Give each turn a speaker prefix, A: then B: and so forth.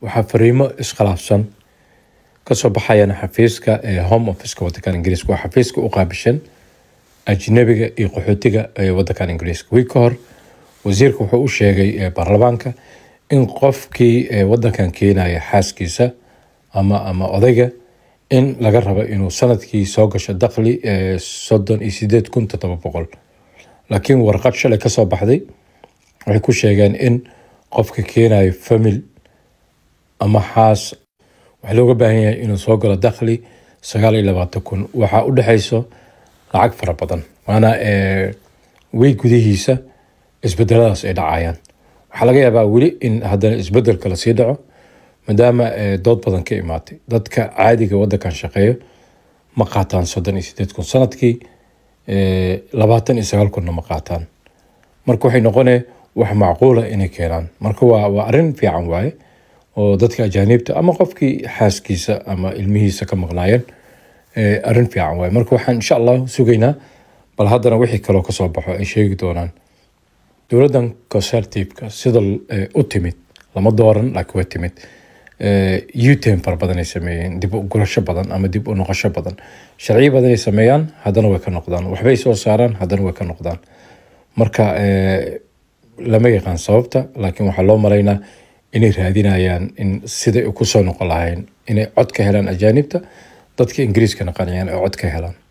A: waxaa fariimo iskhilaafsan kasoo baxayaan xafiiska ee home officeka wadankan ingiriiska waa xafiiska u qaabishan ajnabiga iyo qaxootiga ee wadankan ingiriiska wii ka hor wasiirka wuxuu u sheegay baarlamaanka in qofkii wadankan keenaya xaaskiisa ama ama odayga in laga rabo inuu sanadkii soo gasho dakhli soddon iyo sideed kun toddoba boqol laakiin warqad shalay kasoo baxday waxay ku sheegeen in qofka keenayo famil ama xaas waxaa looga baahan yahay inuu soo galo dakhli sagaal iyo labaatan kun waxaa u dhexayso lacag fara badan maanaa eh, wey gudihiisa isbedeladaas ay dhacayaan waxaa laga yaabaa weli in haddana isbedel kale sii dhaco maadaama eh, dood badan ka imaatay dadka caadiga wadankan shaqeeyo ma qaataan soddon iyo sideed kun sanadkii eh, labaatan iyo sagaal kunna ma qaataan marka waxay noqonee wax macquula inay keenaan marka waa waa fiican waaye oo dadka ajaaniibta ama qofkii xaaskiisa ama ilmihiisa ka maqnaayeen arin fiican waay marka waxaan insha allah sugaynaa bal haddana wixii kaloo kasoo baxo ay sheegi doonaan dowladdan conservativeka sida u timid lama dooran laakiin waa timid utem fara badan sameeyeen dib u badan ama dib u noqosho badan sharciyo badan sameeyaan haddana way ka noqdaan waxbay soo saaraan haddana way ka noqdaan marka lama yaqaan sababta laakiin waxaa loo maraynaa inay raadinayaan in siday ku soo noqon lahayn inay cod ka helaan ajaanibta dadka ingiriiskana qanciyaan oo cod ka helaan